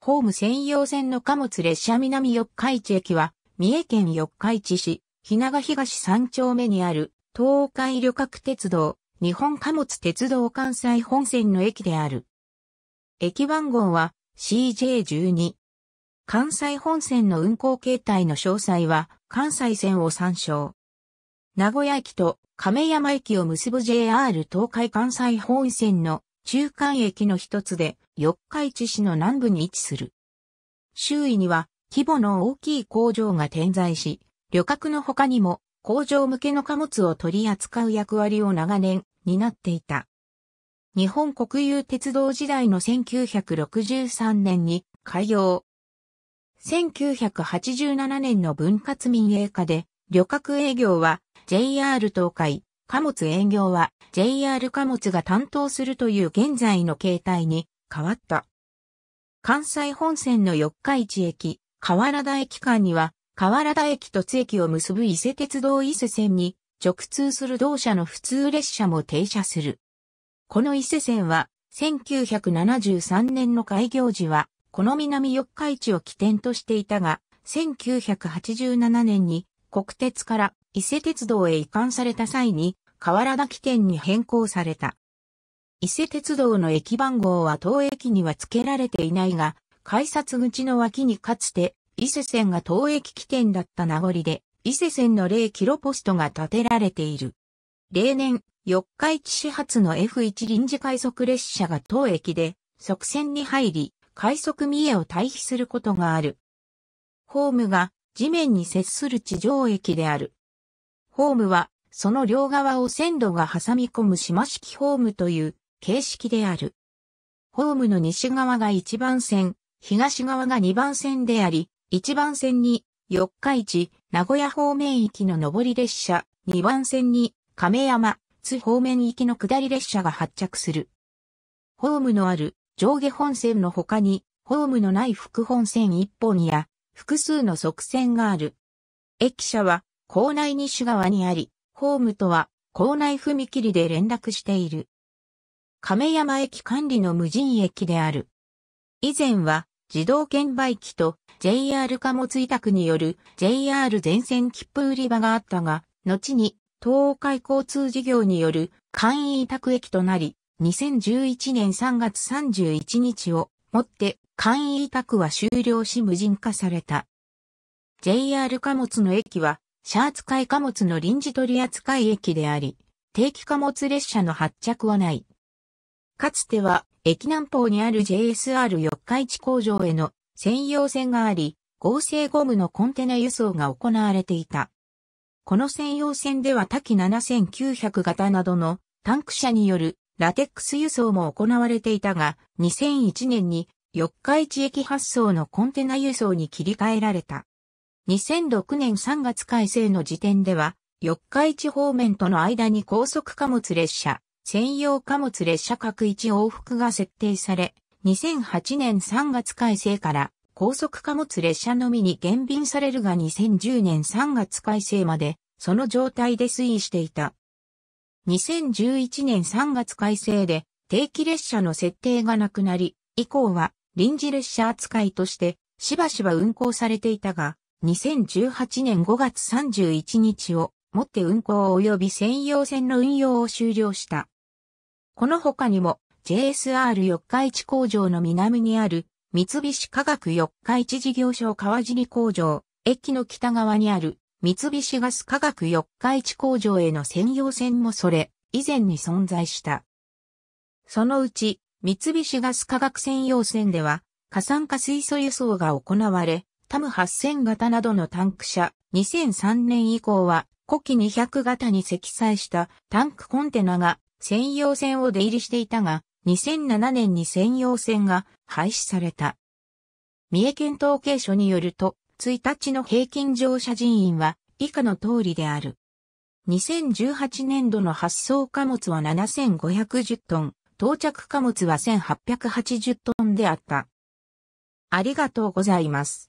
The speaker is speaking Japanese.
ホーム専用線の貨物列車南四日市駅は、三重県四日市市、日長東三丁目にある、東海旅客鉄道、日本貨物鉄道関西本線の駅である。駅番号は CJ12。関西本線の運行形態の詳細は関西線を参照。名古屋駅と亀山駅を結ぶ JR 東海関西本線の中間駅の一つで、四日市市の南部に位置する。周囲には規模の大きい工場が点在し、旅客の他にも工場向けの貨物を取り扱う役割を長年担っていた。日本国有鉄道時代の1963年に開業。1987年の分割民営化で旅客営業は JR 東海、貨物営業は JR 貨物が担当するという現在の形態に変わった。関西本線の四日市駅、河原田駅間には、河原田駅と津駅を結ぶ伊勢鉄道伊勢線に直通する同社の普通列車も停車する。この伊勢線は、1973年の開業時は、この南四日市を起点としていたが、1987年に国鉄から伊勢鉄道へ移管された際に、河原田起点に変更された。伊勢鉄道の駅番号は当駅には付けられていないが、改札口の脇にかつて、伊勢線が当駅起点だった名残で、伊勢線の0キロポストが建てられている。例年、四日市始発の F1 臨時快速列車が当駅で、側線に入り、快速三重を退避することがある。ホームが地面に接する地上駅である。ホームは、その両側を線路が挟み込む島式ホームという形式である。ホームの西側が1番線、東側が2番線であり、1番線に四日市、名古屋方面行きの上り列車、2番線に亀山、津方面行きの下り列車が発着する。ホームのある上下本線の他に、ホームのない副本線1本や複数の側線がある。駅舎は校内西側にあり、ホームとは校内踏切で連絡している。亀山駅管理の無人駅である。以前は自動券売機と JR 貨物委託による JR 全線切符売り場があったが、後に東海交通事業による簡易委託駅となり、2011年3月31日をもって簡易委託は終了し無人化された。JR 貨物の駅はシャーツい貨物の臨時取扱駅であり、定期貨物列車の発着はない。かつては、駅南方にある JSR 四日市工場への専用線があり、合成ゴムのコンテナ輸送が行われていた。この専用線では多機7900型などのタンク車によるラテックス輸送も行われていたが、2001年に四日市駅発送のコンテナ輸送に切り替えられた。2006年3月改正の時点では、四日市方面との間に高速貨物列車、専用貨物列車各1往復が設定され、2008年3月改正から高速貨物列車のみに減便されるが2010年3月改正までその状態で推移していた。2011年3月改正で定期列車の設定がなくなり、以降は臨時列車扱いとしてしばしば運行されていたが、2018年5月31日をもって運行及び専用線の運用を終了した。この他にも JSR 四日市工場の南にある三菱化学四日市事業所川尻工場、駅の北側にある三菱ガス化学四日市工場への専用線もそれ以前に存在した。そのうち三菱ガス化学専用線では過酸化水素輸送が行われ、タム8000型などのタンク車、2003年以降は、古希200型に積載したタンクコンテナが専用船を出入りしていたが、2007年に専用船が廃止された。三重県統計所によると、1日の平均乗車人員は以下の通りである。2018年度の発送貨物は7510トン、到着貨物は1880トンであった。ありがとうございます。